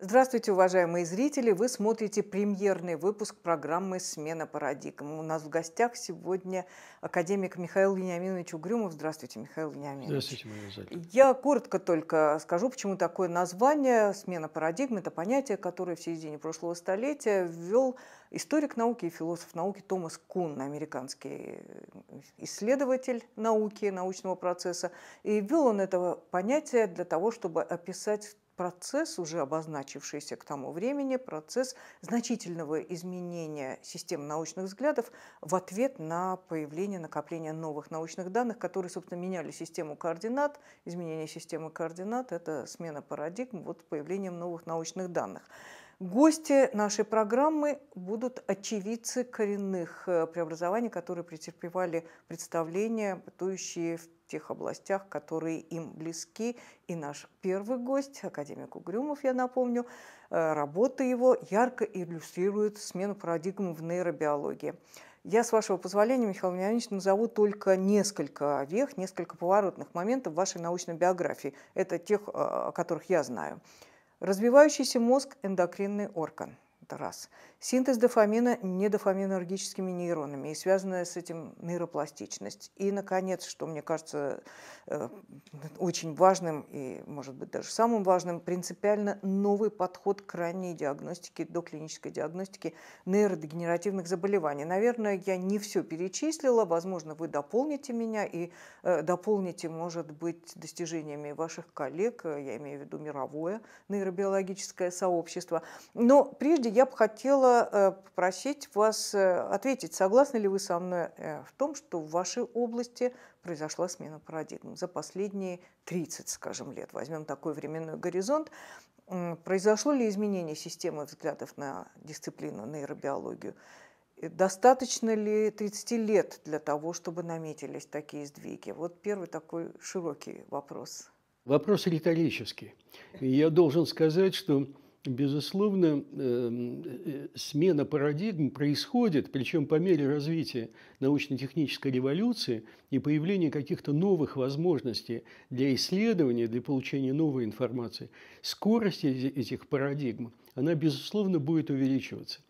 Здравствуйте, уважаемые зрители! Вы смотрите премьерный выпуск программы «Смена парадигм». У нас в гостях сегодня академик Михаил Вениаминович Угрюмов. Здравствуйте, Михаил Вениаминович. Здравствуйте, Мария Я коротко только скажу, почему такое название «Смена парадигм» – это понятие, которое в середине прошлого столетия ввел историк науки и философ науки Томас Кун, американский исследователь науки, научного процесса. И ввел он это понятие для того, чтобы описать процесс, уже обозначившийся к тому времени, процесс значительного изменения систем научных взглядов в ответ на появление, накопления новых научных данных, которые, собственно, меняли систему координат. Изменение системы координат – это смена парадигм вот, с появлением новых научных данных. Гости нашей программы будут очевидцы коренных э, преобразований, которые претерпевали представления, бытующие в тех областях, которые им близки. И наш первый гость, академик Угрюмов, я напомню, э, работа его ярко иллюстрирует смену парадигмы в нейробиологии. Я, с вашего позволения, Михаил Леонидович, назову только несколько вех, несколько поворотных моментов в вашей научной биографии. Это тех, э, о которых я знаю. Развивающийся мозг – эндокринный орган. Это раз. Синтез дофамина не дофаминергическими нейронами и связанная с этим нейропластичность. И, наконец, что мне кажется э, очень важным и, может быть, даже самым важным, принципиально новый подход к ранней диагностике, до клинической диагностики нейродегенеративных заболеваний. Наверное, я не все перечислила, возможно, вы дополните меня и э, дополните, может быть, достижениями ваших коллег, э, я имею в виду мировое нейробиологическое сообщество. Но прежде я бы хотела Э, попросить вас э, ответить, согласны ли вы со мной э, в том, что в вашей области произошла смена парадигм за последние 30, скажем, лет. Возьмем такой временной горизонт. Произошло ли изменение системы взглядов на дисциплину, нейробиологию? Достаточно ли 30 лет для того, чтобы наметились такие сдвиги? Вот первый такой широкий вопрос. Вопрос риторический. я должен сказать, что Безусловно, эм, э, э, смена парадигм происходит, причем по мере развития научно-технической революции и появления каких-то новых возможностей для исследования, для получения новой информации, скорость этих парадигм, она, безусловно, будет увеличиваться.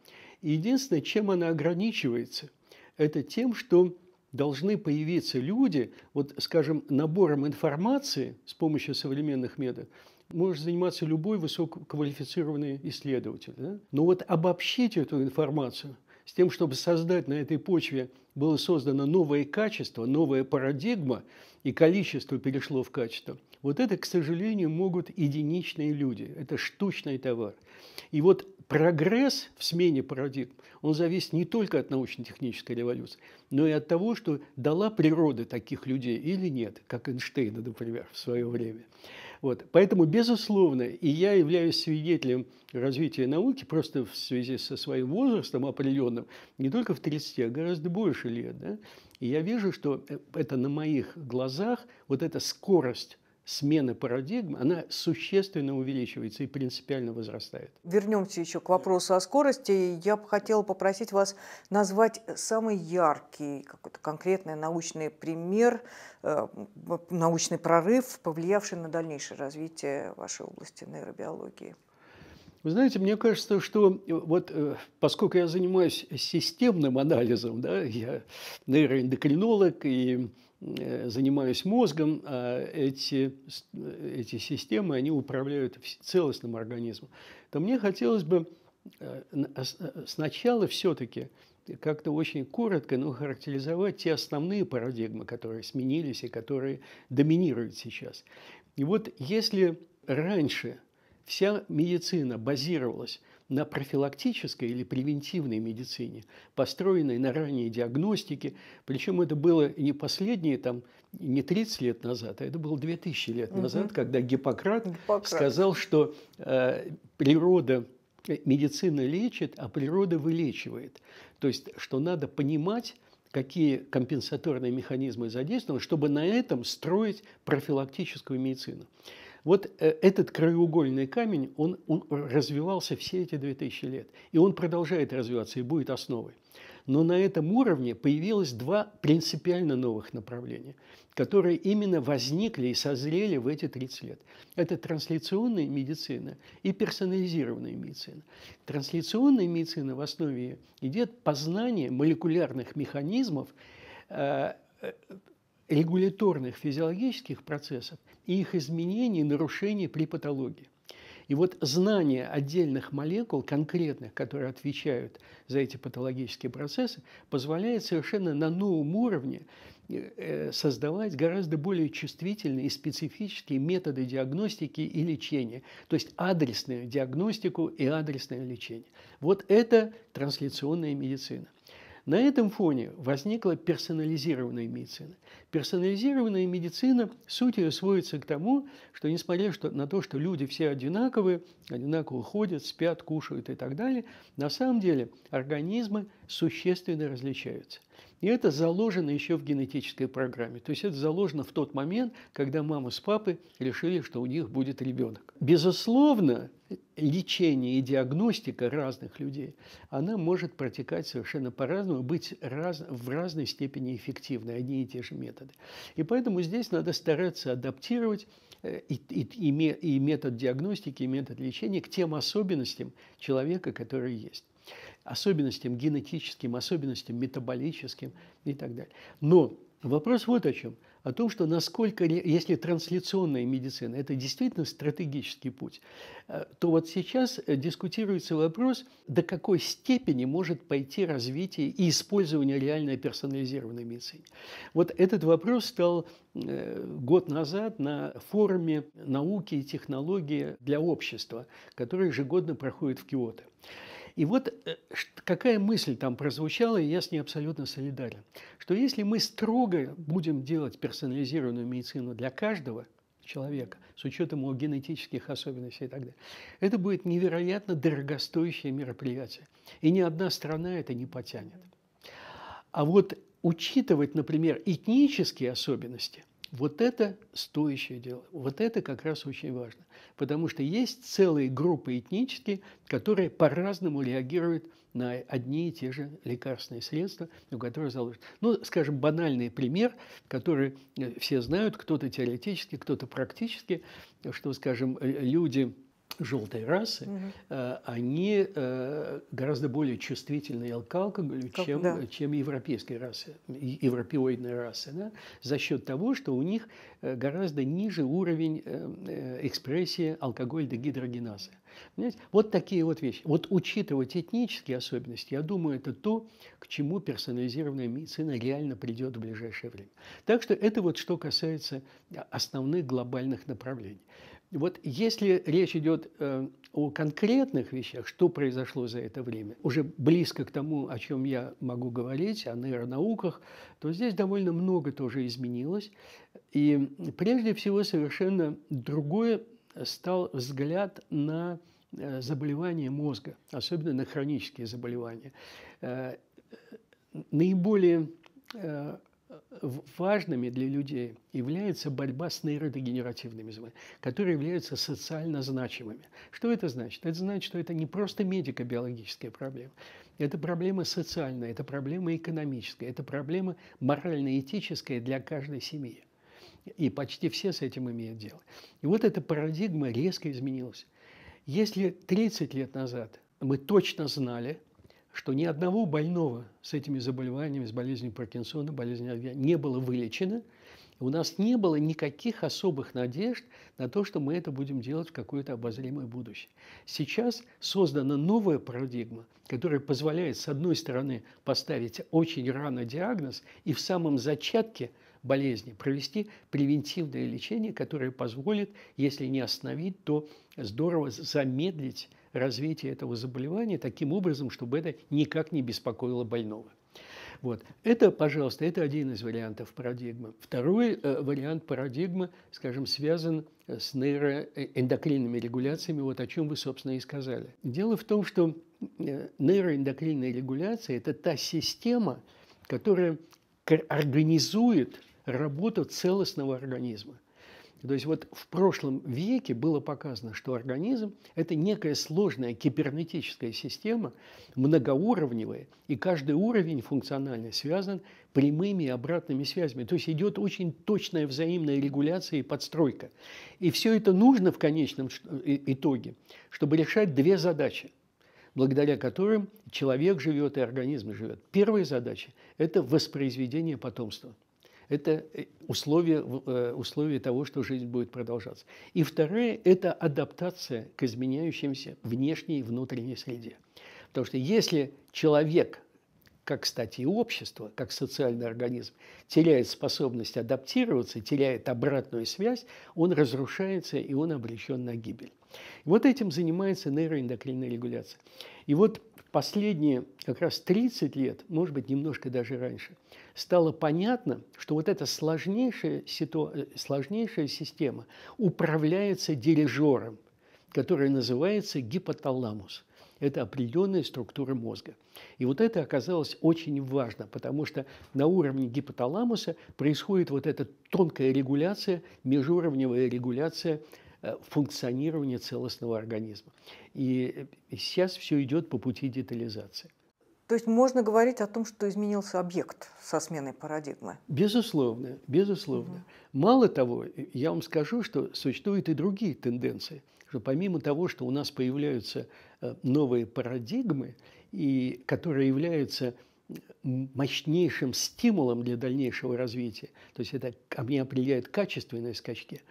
И единственное, чем она ограничивается, это тем, что должны появиться люди, вот, скажем, набором информации с помощью современных методов – может заниматься любой высококвалифицированный исследователь. Да? Но вот обобщить эту информацию с тем, чтобы создать на этой почве было создано новое качество, новая парадигма, и количество перешло в качество – вот это, к сожалению, могут единичные люди. Это штучный товар. И вот прогресс в смене парадигм, он зависит не только от научно-технической революции, но и от того, что дала природа таких людей или нет, как Эйнштейна, например, в свое время. Вот. Поэтому, безусловно, и я являюсь свидетелем развития науки просто в связи со своим возрастом определенным, не только в 30, а гораздо больше лет. Да? И я вижу, что э, это на моих глазах, вот эта скорость смена парадигм, она существенно увеличивается и принципиально возрастает. Вернемся еще к вопросу о скорости. Я бы хотела попросить вас назвать самый яркий, какой-то конкретный научный пример, э, научный прорыв, повлиявший на дальнейшее развитие вашей области нейробиологии. Вы знаете, мне кажется, что э, вот э, поскольку я занимаюсь системным анализом, да, я нейроэндокринолог и Э, занимаюсь мозгом, а эти, э, эти системы, они управляют целостным организмом, то мне хотелось бы э, сначала все-таки как-то очень коротко, но характеризовать те основные парадигмы, которые сменились и которые доминируют сейчас. И вот если раньше вся медицина базировалась на профилактической или превентивной медицине, построенной на ранней диагностике. Причем это было не последние, там, не 30 лет назад, а это было 2000 лет угу. назад, когда Гиппократ, Гиппократ сказал, что э, природа э, медицина лечит, а природа вылечивает. То есть, что надо понимать, какие компенсаторные механизмы задействованы, чтобы на этом строить профилактическую медицину. Вот э, этот краеугольный камень, он, он развивался все эти 2000 лет, и он продолжает развиваться и будет основой. Но на этом уровне появилось два принципиально новых направления, которые именно возникли и созрели в эти 30 лет. Это трансляционная медицина и персонализированная медицина. Трансляционная медицина в основе идет познание молекулярных механизмов э, э, регуляторных физиологических процессов и их изменений и нарушений при патологии. И вот знание отдельных молекул, конкретных, которые отвечают за эти патологические процессы, позволяет совершенно на новом уровне э, э, создавать гораздо более чувствительные и специфические методы диагностики и лечения, то есть адресную диагностику и адресное лечение. Вот это трансляционная медицина. На этом фоне возникла персонализированная медицина. Персонализированная медицина, суть ее сводится к тому, что несмотря на то, что люди все одинаковые, одинаково ходят, спят, кушают и так далее, на самом деле организмы существенно различаются. И это заложено еще в генетической программе. То есть это заложено в тот момент, когда мама с папой решили, что у них будет ребенок. Безусловно, лечение и диагностика разных людей, она может протекать совершенно по-разному, быть раз, в разной степени эффективной, одни и те же методы. И поэтому здесь надо стараться адаптировать э, и, и, и метод диагностики, и метод лечения к тем особенностям человека, который есть особенностям генетическим, особенностям метаболическим и так далее. Но вопрос вот о чем. О том, что насколько, если трансляционная медицина – это действительно стратегический путь, э, то вот сейчас э, дискутируется вопрос, до какой степени может пойти развитие и использование реальной персонализированной медицины. Вот этот вопрос стал э, год назад на форуме науки и технологии для общества, который ежегодно проходит в Киото. И вот э, какая мысль там прозвучала, и я с ней абсолютно солидарен, что если мы строго будем делать персонализированную медицину для каждого человека, с учетом его генетических особенностей и так далее, это будет невероятно дорогостоящее мероприятие. И ни одна страна это не потянет. А вот учитывать, например, этнические особенности, вот это стоящее дело, вот это как раз очень важно потому что есть целые группы этнические, которые по-разному реагируют на одни и те же лекарственные средства, у которых заложено. Ну, скажем, банальный пример, который э, все знают, кто-то теоретически, кто-то практически, что, скажем, э, люди желтой расы, угу. э, они э, гораздо более чувствительны к алкоголю, как, чем, да. чем европейской расы, европеоидной расы, да? за счет того, что у них э, гораздо ниже уровень э, э экспрессии алкоголь дегидрогеназы. Понимаете? Вот такие вот вещи. Вот учитывать этнические особенности, я думаю, это то, к чему персонализированная медицина реально придет в ближайшее время. Так что это вот что касается э, основных глобальных направлений. Вот если речь идет э, о конкретных вещах, что произошло за это время, уже близко к тому, о чем я могу говорить, о нейронауках, то здесь довольно много тоже изменилось. И прежде всего совершенно другой стал взгляд на э, заболевания мозга, особенно на хронические заболевания. Э, наиболее важными для людей является борьба с нейродегенеративными заболеваниями, которые являются социально значимыми. Что это значит? Это значит, что это не просто медико-биологическая проблема. Это проблема социальная, это проблема экономическая, это проблема морально-этическая для каждой семьи. И почти все с этим имеют дело. И вот эта парадигма резко изменилась. Если 30 лет назад мы точно знали – что ни одного больного с этими заболеваниями, с болезнью Паркинсона, болезнью не было вылечено. у нас не было никаких особых надежд на то, что мы это будем делать в какое-то обозримое будущее. Сейчас создана новая парадигма, которая позволяет, с одной стороны, поставить очень рано диагноз и в самом зачатке болезни провести превентивное лечение, которое позволит, если не остановить, то здорово замедлить развития этого заболевания таким образом, чтобы это никак не беспокоило больного. Вот. Это, пожалуйста, это один из вариантов парадигмы. Второй э, вариант парадигмы, скажем, связан э, с нейроэндокринными э, регуляциями, вот о чем вы, собственно, и сказали. Дело в том, что э, нейроэндокринная регуляция – это та система, которая организует работу целостного организма. То есть вот в прошлом веке было показано, что организм – это некая сложная кибернетическая система, многоуровневая, и каждый уровень функционально связан прямыми и обратными связями. То есть идет очень точная взаимная регуляция и подстройка. И все это нужно в конечном э, э, итоге, чтобы решать две задачи – благодаря которым человек живет и организм живет. Первая задача – это воспроизведение потомства. Это условие, э, условие э, того, что жизнь будет продолжаться. И второе – это адаптация к изменяющимся внешней и внутренней среде. Потому что если человек, как, кстати, и общество, как социальный организм, теряет способность адаптироваться, теряет обратную связь, он разрушается и он обречен на гибель. вот этим занимается нейроэндокринная регуляция. И вот последние как раз 30 лет, может быть, немножко даже раньше, стало понятно, что вот эта сложнейшая, ситу... Э, сложнейшая система управляется дирижером, который называется гипоталамус. Это определенная структура мозга. И вот это оказалось очень важно, потому что на уровне гипоталамуса происходит вот эта тонкая регуляция, межуровневая регуляция – Э, функционирования целостного организма. И э, сейчас все идет по пути детализации. То есть можно говорить о том, что изменился объект со сменой парадигмы? Безусловно, безусловно. Угу. Мало того, э, я вам скажу, что существуют и другие тенденции, что помимо того, что у нас появляются новые парадигмы, и которые являются мощнейшим стимулом для дальнейшего развития, то есть это ко мне определяет качественные скачки,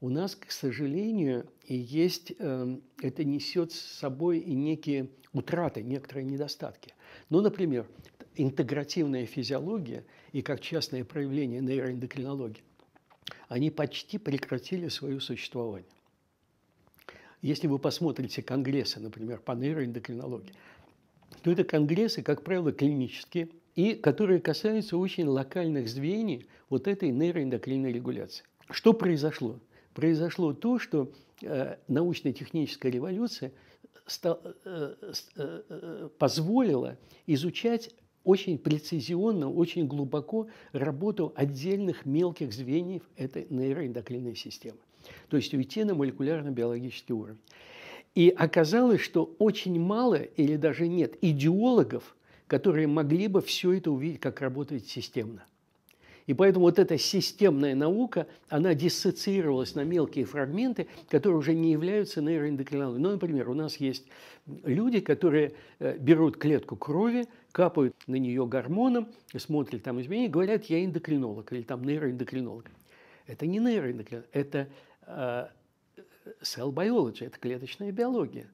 у нас, к сожалению, и есть, э, это несет с собой и некие утраты, некоторые недостатки. Ну, например, интегративная физиология и как частное проявление нейроэндокринологии, они почти прекратили свое существование. Если вы посмотрите конгрессы, например, по нейроэндокринологии, то это конгрессы, как правило, клинические, и которые касаются очень локальных звеньев вот этой нейроэндокринной регуляции. Что произошло? произошло то, что э, научно-техническая революция э, э, позволила изучать очень прецизионно, очень глубоко работу отдельных мелких звеньев этой нейроэндокринной системы. То есть уйти на молекулярно-биологический уровень. И оказалось, что очень мало или даже нет идеологов, которые могли бы все это увидеть, как работает системно. И поэтому вот эта системная наука, она диссоциировалась на мелкие фрагменты, которые уже не являются нейроэндокринологией. Ну, например, у нас есть люди, которые э, берут клетку крови, капают на нее гормоном, смотрят там изменения, говорят, я эндокринолог или там нейроэндокринолог. Это не нейроэндокринолог, это э, cell biology, это клеточная биология.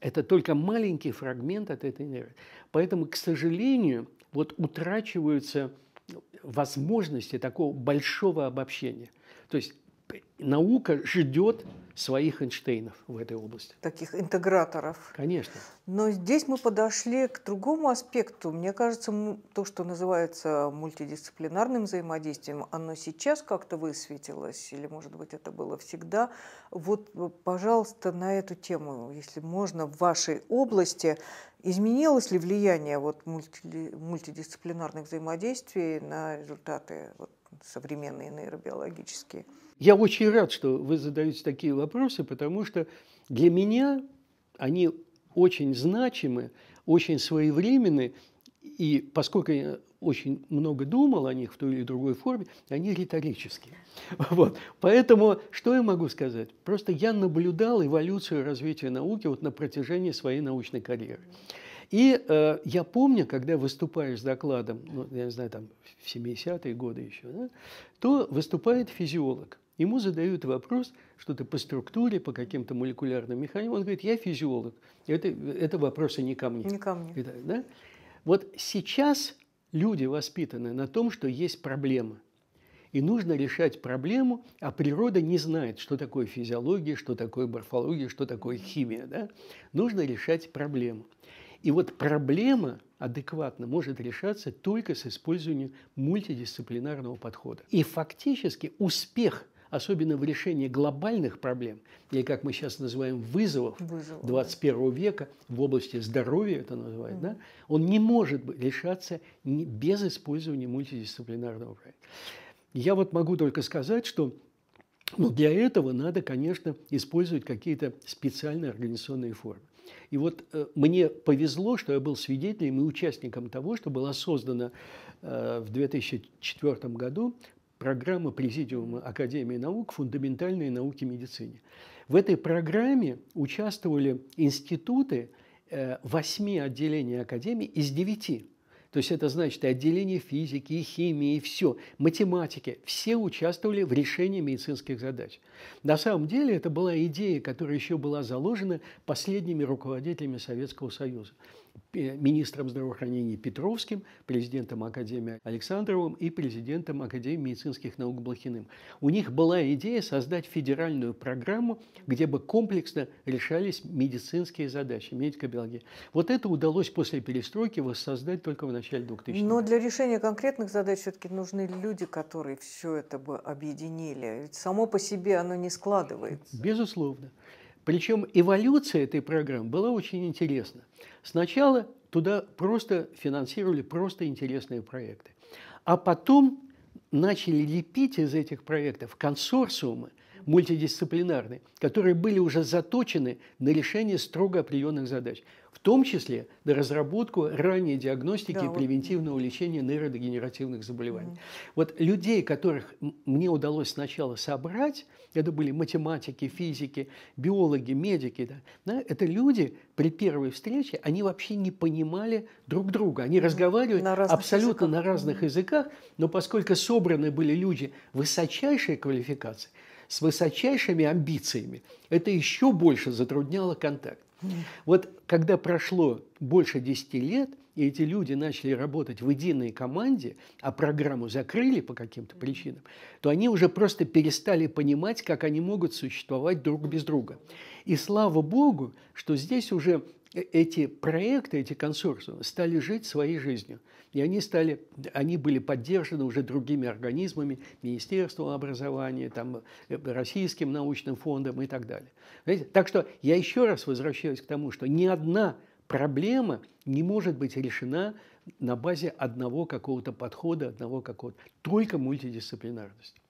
Это только маленький фрагмент от этой нейро. Поэтому, к сожалению, вот утрачиваются возможности такого большого обобщения. То есть наука ждет своих Эйнштейнов в этой области. Таких интеграторов. Конечно. Но здесь мы подошли к другому аспекту. Мне кажется, то, что называется мультидисциплинарным взаимодействием, оно сейчас как-то высветилось, или, может быть, это было всегда. Вот, э, пожалуйста, на эту тему, если можно, в вашей области изменилось ли влияние вот мультидисциплинарных взаимодействий на результаты вот, современные нейробиологические? Я очень рад, что вы задаете такие вопросы, потому что для меня они очень значимы, очень своевременны, и поскольку я очень много думал о них в той или другой форме, они риторические. Вот. Поэтому что я могу сказать? Просто я наблюдал эволюцию развития науки вот на протяжении своей научной карьеры. И э, я помню, когда выступаешь с докладом, ну, я не знаю, там в 70-е годы еще, да, то выступает физиолог. Ему задают вопрос, что-то по структуре, по каким-то молекулярным механизмам. Он говорит, я физиолог. Это, это вопросы не ко мне. Не ко мне. Итак, да? Вот сейчас люди воспитаны на том, что есть проблема. И нужно решать проблему, а природа не знает, что такое физиология, что такое морфология, что такое химия. Да? Нужно решать проблему. И вот проблема адекватно может решаться только с использованием мультидисциплинарного подхода. И фактически успех особенно в решении глобальных проблем, или как мы сейчас называем вызовов, вызовов 21 века в области здоровья, это называют, угу. да, он не может решаться без использования мультидисциплинарного проекта. Я вот могу только сказать, что но ну, для этого надо, конечно, использовать какие-то специальные организационные формы. И вот э, мне повезло, что я был свидетелем и участником того, что была создана э, в 2004 году программа Президиума Академии наук «Фундаментальные науки медицине». В этой программе участвовали институты э, восьми отделений Академии из девяти. То есть это значит и отделение физики, и химии, и все, математики, все участвовали в решении медицинских задач. На самом деле это была идея, которая еще была заложена последними руководителями Советского Союза министром здравоохранения Петровским, президентом Академии Александровым и президентом Академии медицинских наук Блохиным. У них была идея создать федеральную программу, где бы комплексно решались медицинские задачи, медико-биология. Вот это удалось после перестройки воссоздать только в начале начале 2000 Но для решения конкретных задач все-таки нужны люди, которые все это бы объединили. Ведь само по себе оно не складывается. Безусловно. Причем эволюция этой программы была очень интересна. Сначала туда просто финансировали просто интересные проекты. А потом начали лепить из этих проектов консорциумы мультидисциплинарные, которые были уже заточены на решение строго определенных задач том числе на разработку ранней диагностики да, и превентивного вот. лечения нейродегенеративных заболеваний. mm Вот людей, которых мне удалось сначала собрать, это были математики, физики, биологи, медики, да, да, это люди при первой встрече, они вообще не понимали друг друга, они mm разговаривали на абсолютно языках. на разных mm языках, но поскольку собраны были люди высочайшей квалификации, с высочайшими амбициями, это еще больше затрудняло контакт. Вот когда прошло больше 10 лет, и эти люди начали работать в единой команде, а программу закрыли по каким-то причинам, то они уже просто перестали понимать, как они могут существовать друг без друга. И слава богу, что здесь уже эти проекты, эти консорциумы стали жить своей жизнью. И они, стали, они были поддержаны уже другими организмами, Министерством образования, там, э, Российским научным фондом и так далее. Знаете? Так что я еще раз возвращаюсь к тому, что ни одна проблема не может быть решена на базе одного какого-то подхода, одного какого-то, только мультидисциплинарности.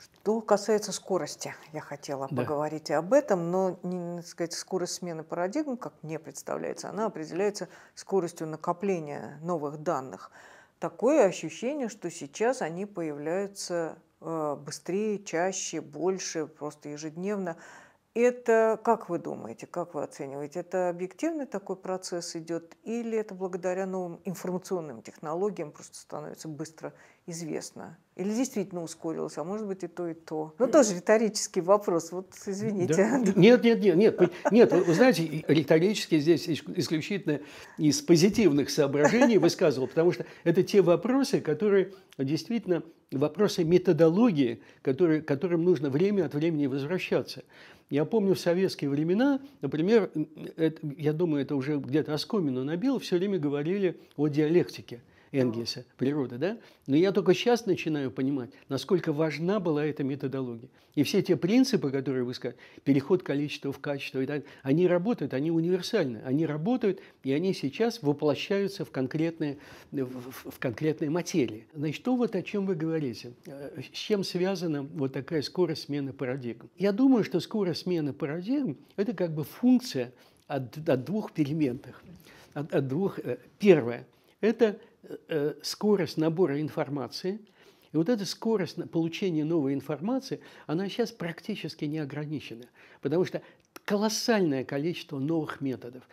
Что касается скорости, я хотела да. поговорить и об этом, но, не, сказать, скорость смены парадигм, как мне представляется, она определяется скоростью накопления новых данных. Такое ощущение, что сейчас они появляются э, быстрее, чаще, больше, просто ежедневно. Это, как вы думаете, как вы оцениваете, это объективный такой процесс идет или это благодаря новым информационным технологиям просто становится быстро известно? Или действительно ускорилось, а может быть и то, и то? Ну, тоже риторический вопрос, вот извините. Да. Нет, нет, нет, нет, нет, вы, знаете, риторически здесь исключительно из позитивных соображений высказывал, потому что это те вопросы, которые действительно вопросы методологии, которые, которым нужно время от времени возвращаться. Я помню в советские времена, например, это, э, я думаю, это уже где-то Оскомину набил, все время говорили о диалектике. Энгельса, природа, да? Но я только сейчас начинаю понимать, насколько важна была эта методология. И все те принципы, которые вы сказали, переход количества в качество, и так, они работают, они универсальны, они работают, и они сейчас воплощаются в конкретные, в, в конкретные материи. Значит, то вот о чем вы говорите, э, с чем связана вот такая скорость смены парадигм. Я думаю, что скорость смены парадигм – это как бы функция от, от двух переменных. От, от двух. Э, первое – это э, э, скорость набора информации. И вот эта скорость получения новой информации, она сейчас практически не ограничена, потому что колоссальное количество новых методов,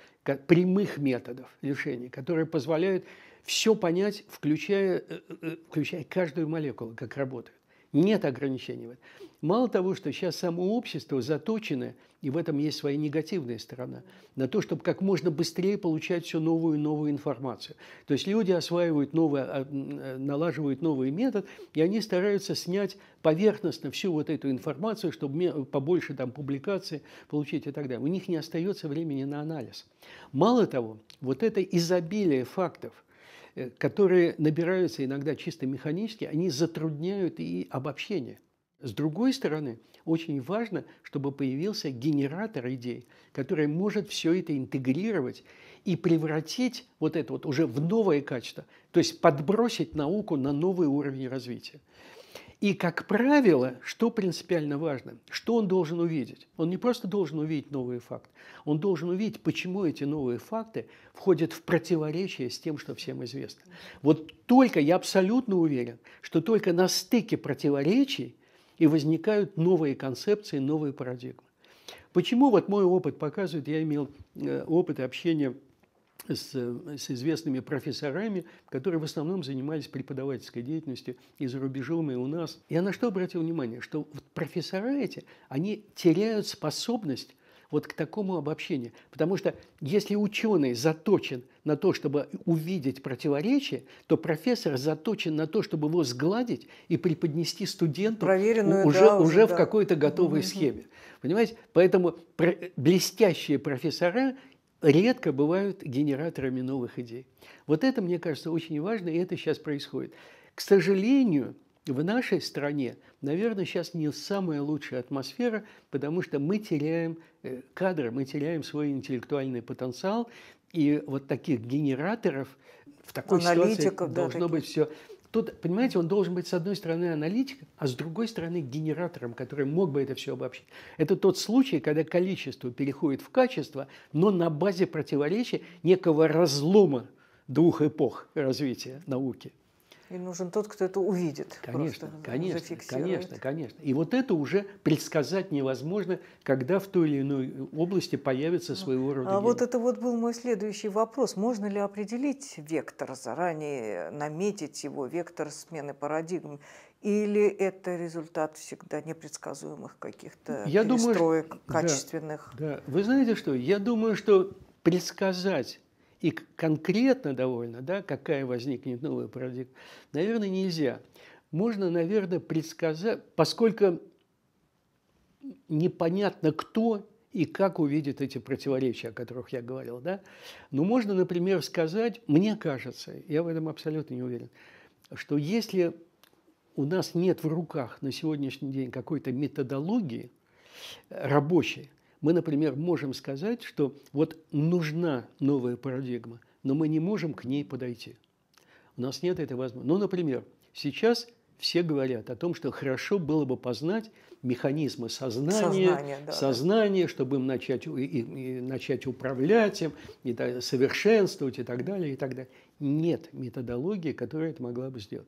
прямых методов решения, которые позволяют все понять, включая, э, включая каждую молекулу, как работает. Нет ограничений. Мало того, что сейчас само общество заточено, и в этом есть своя негативная сторона, на то, чтобы как можно быстрее получать все новую и новую информацию. То есть люди осваивают новое, а, э, налаживают новый метод, и они стараются снять поверхностно всю вот эту информацию, чтобы побольше там публикаций получить и так далее. У них не остается времени на анализ. Мало того, вот это изобилие фактов – Э, которые набираются иногда чисто механически, они затрудняют и обобщение. С другой стороны, очень важно, чтобы появился генератор идей, который может все это интегрировать и превратить вот это вот уже в новое качество, то есть подбросить науку на новый уровень развития. И, как правило, что принципиально важно, что он должен увидеть? Он не просто должен увидеть новые факты, он должен увидеть, почему эти новые факты входят в противоречие с тем, что всем известно. Вот только, я абсолютно уверен, что только на стыке противоречий и возникают новые концепции, новые парадигмы. Почему вот мой опыт показывает, я имел э, опыт общения с, э, с известными профессорами, которые в основном занимались преподавательской деятельностью и за рубежом, и у нас. Я на что обратил внимание, что вот профессора эти, они теряют способность вот к такому обобщению. Потому что если ученый заточен на то, чтобы увидеть противоречие, то профессор заточен на то, чтобы его сгладить и преподнести студенту Проверенную, уже, да, уже да. в какой-то готовой угу. схеме. Понимаете? Поэтому блестящие профессора редко бывают генераторами новых идей. Вот это, мне кажется, очень важно, и это сейчас происходит. К сожалению, в нашей стране, наверное, сейчас не самая лучшая атмосфера, потому что мы теряем э, кадры, мы теряем свой интеллектуальный потенциал, и вот таких генераторов в такой Аналитиков, ситуации должно таких. быть все Тут, понимаете, он должен быть, с одной стороны, аналитиком, а с другой стороны, генератором, который мог бы это все обобщить. Это тот случай, когда количество переходит в качество, но на базе противоречия некого разлома двух эпох развития науки. И нужен тот, кто это увидит. Конечно, просто, конечно, конечно, конечно. И вот это уже предсказать невозможно, когда в той или иной области появится своего рода. А гений. вот это вот был мой следующий вопрос. Можно ли определить вектор заранее, наметить его, вектор смены парадигм? Или это результат всегда непредсказуемых каких-то я перестроек думаю, качественных? Да, да. Вы знаете что? Я думаю, что предсказать и конкретно довольно, да, какая возникнет новая парадигма, наверное, нельзя. Можно, наверное, предсказать, поскольку непонятно кто и как увидит эти противоречия, о которых я говорил, да, но можно, например, сказать, мне кажется, я в этом абсолютно не уверен, что если у нас нет в руках на сегодняшний день какой-то методологии э, рабочей, мы, например, можем сказать, что вот нужна новая парадигма, но мы не можем к ней подойти. У нас нет этой возможности. Ну, например, сейчас все говорят о том, что хорошо было бы познать механизмы сознания, сознание, да, сознание чтобы им начать, и, и, начать управлять им, и, да, совершенствовать и так далее, и так далее. Нет методологии, которая это могла бы сделать.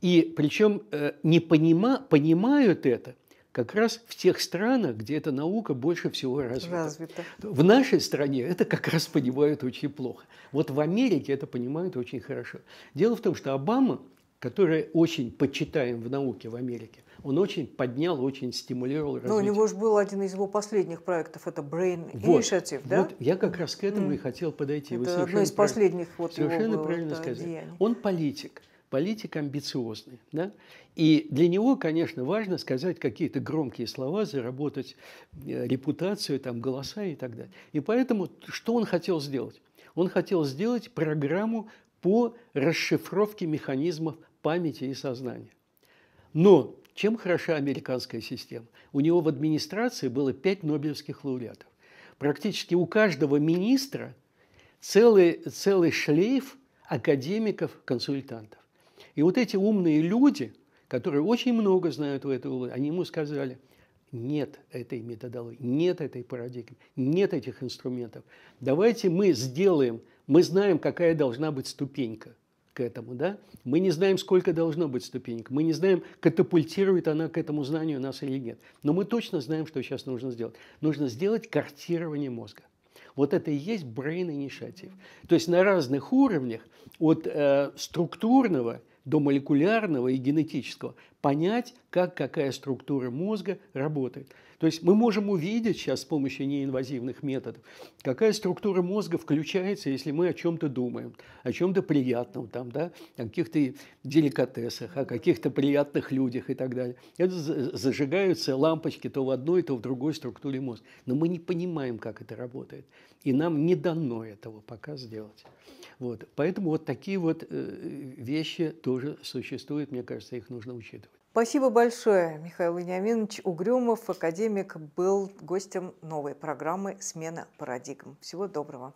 И причем э, не понима, понимают это как раз в тех странах, где эта наука больше всего развита. развита. В нашей стране это как раз понимают очень плохо. Вот в Америке это понимают очень хорошо. Дело в том, что Обама, который очень почитаем в науке в Америке, он очень поднял, очень стимулировал развитие. Ну, Но у него же был один из его последних проектов, это Brain Initiative, вот, да? Вот, я как раз к этому mm. и хотел подойти. Это Вы одно из последних вот Совершенно его было, правильно да, сказали. Он политик политик амбициозный. Да? И для него, конечно, важно сказать какие-то громкие слова, заработать э, репутацию, там, голоса и так далее. И поэтому что он хотел сделать? Он хотел сделать программу по расшифровке механизмов памяти и сознания. Но чем хороша американская система? У него в администрации было пять нобелевских лауреатов. Практически у каждого министра целый, целый шлейф академиков-консультантов. И вот эти умные люди, которые очень много знают в этой области, они ему сказали, нет этой методологии, нет этой парадигмы, нет этих инструментов. Давайте мы сделаем, мы знаем, какая должна быть ступенька к этому, да? Мы не знаем, сколько должно быть ступенек, мы не знаем, катапультирует она к этому знанию нас или нет. Но мы точно знаем, что сейчас нужно сделать. Нужно сделать картирование мозга. Вот это и есть brain initiative. То есть на разных уровнях, от э, структурного до молекулярного и генетического, понять, как какая структура мозга работает. То есть мы можем увидеть сейчас с помощью неинвазивных методов, какая структура мозга включается, если мы о чем-то думаем, о чем-то приятном, там, да, о каких-то деликатесах, о каких-то приятных людях и так далее. Это зажигаются лампочки то в одной, то в другой структуре мозга. Но мы не понимаем, как это работает. И нам не дано этого пока сделать. Вот. Поэтому вот такие вот э, вещи тоже существуют, мне кажется, их нужно учитывать. Спасибо большое, Михаил Вениаминович Угрюмов, академик, был гостем новой программы «Смена парадигм». Всего доброго.